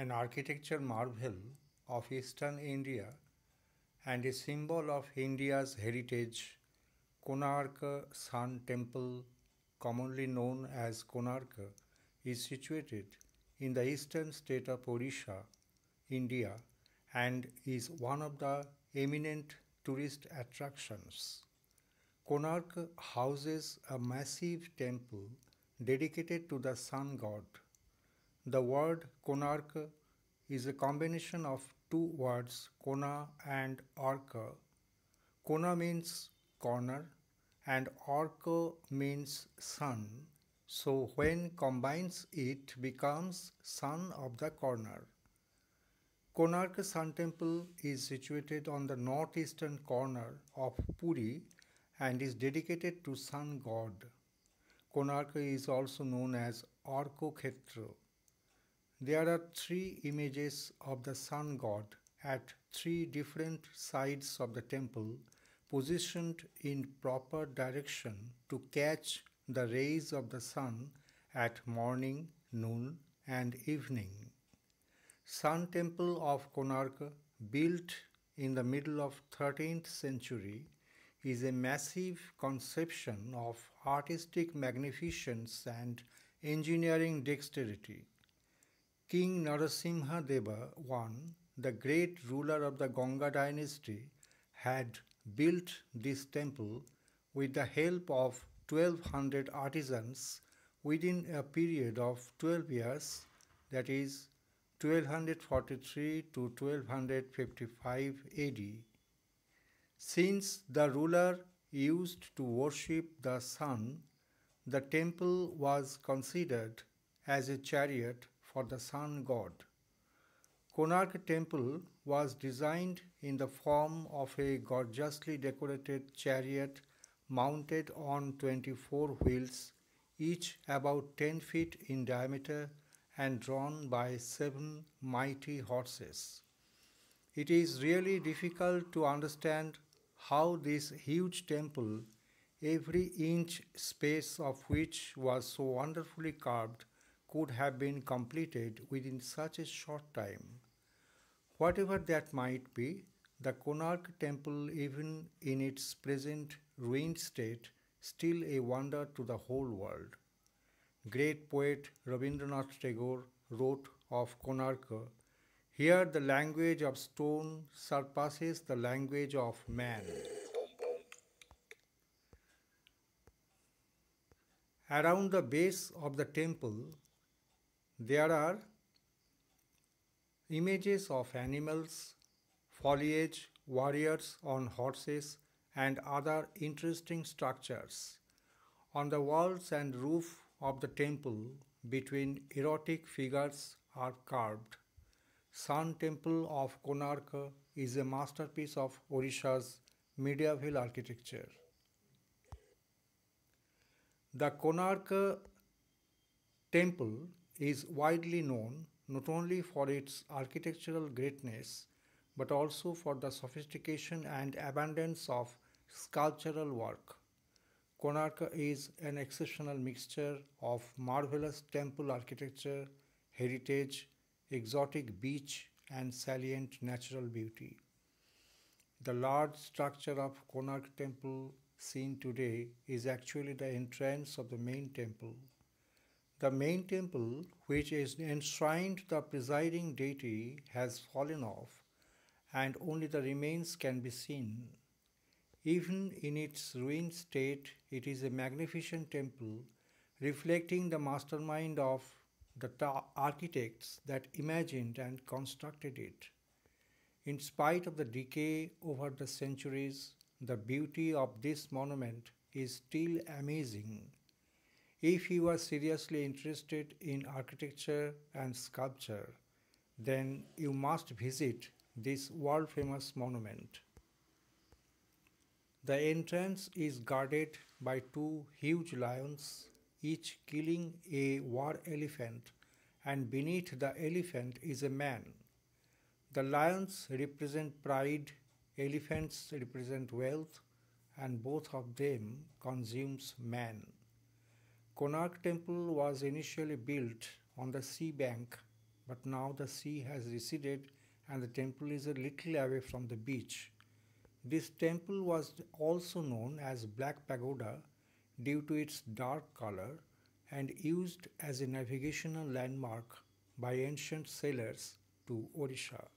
an architecture marvel of eastern India and a symbol of India's heritage, Konark Sun Temple, commonly known as Konark, is situated in the eastern state of Odisha, India, and is one of the eminent tourist attractions. Konark houses a massive temple dedicated to the sun god the word Konark is a combination of two words Kona and Arka. Kona means corner and Arka means sun. So when combines it becomes sun of the corner. Konark Sun Temple is situated on the northeastern corner of Puri and is dedicated to sun god. Konark is also known as Arko Khetra. There are three images of the sun god at three different sides of the temple positioned in proper direction to catch the rays of the sun at morning, noon and evening. Sun temple of Konark built in the middle of 13th century is a massive conception of artistic magnificence and engineering dexterity. King Narasimha Deva I, the great ruler of the Ganga dynasty, had built this temple with the help of 1200 artisans within a period of 12 years, that is 1243 to 1255 AD. Since the ruler used to worship the sun, the temple was considered as a chariot or the sun god. Konark temple was designed in the form of a gorgeously decorated chariot mounted on 24 wheels, each about 10 feet in diameter and drawn by seven mighty horses. It is really difficult to understand how this huge temple, every inch space of which was so wonderfully carved, could have been completed within such a short time. Whatever that might be, the Konark temple, even in its present ruined state, still a wonder to the whole world. Great poet Rabindranath Tagore wrote of Konark, Here the language of stone surpasses the language of man. Around the base of the temple, there are images of animals, foliage, warriors on horses and other interesting structures. On the walls and roof of the temple between erotic figures are carved. Sun Temple of Konark is a masterpiece of Orisha's medieval architecture. The Konark temple is widely known not only for its architectural greatness but also for the sophistication and abundance of sculptural work. Konark is an exceptional mixture of marvelous temple architecture, heritage, exotic beach, and salient natural beauty. The large structure of Konark temple seen today is actually the entrance of the main temple. The main temple, which is enshrined the presiding deity, has fallen off, and only the remains can be seen. Even in its ruined state, it is a magnificent temple reflecting the mastermind of the architects that imagined and constructed it. In spite of the decay over the centuries, the beauty of this monument is still amazing if he was seriously interested in architecture and sculpture, then you must visit this world famous monument. The entrance is guarded by two huge lions, each killing a war elephant, and beneath the elephant is a man. The lions represent pride, elephants represent wealth, and both of them consumes man. Konark temple was initially built on the sea bank, but now the sea has receded and the temple is a little away from the beach. This temple was also known as Black Pagoda due to its dark color and used as a navigational landmark by ancient sailors to Orisha.